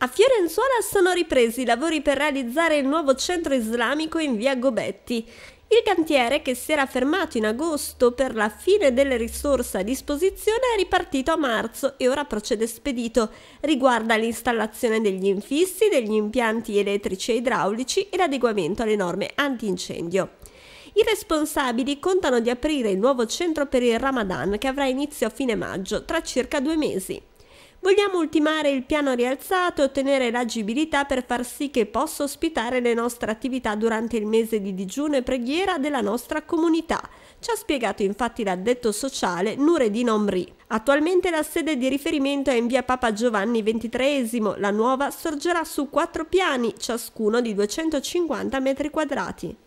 A Fiorenzuola sono ripresi i lavori per realizzare il nuovo centro islamico in via Gobetti. Il cantiere, che si era fermato in agosto per la fine delle risorse a disposizione, è ripartito a marzo e ora procede spedito. Riguarda l'installazione degli infissi, degli impianti elettrici e idraulici e l'adeguamento alle norme antincendio. I responsabili contano di aprire il nuovo centro per il Ramadan che avrà inizio a fine maggio, tra circa due mesi. Vogliamo ultimare il piano rialzato e ottenere l'agibilità per far sì che possa ospitare le nostre attività durante il mese di digiuno e preghiera della nostra comunità, ci ha spiegato infatti l'addetto sociale Nureddin Omri. Attualmente la sede di riferimento è in via Papa Giovanni XXIII, la nuova sorgerà su quattro piani, ciascuno di 250 metri quadrati.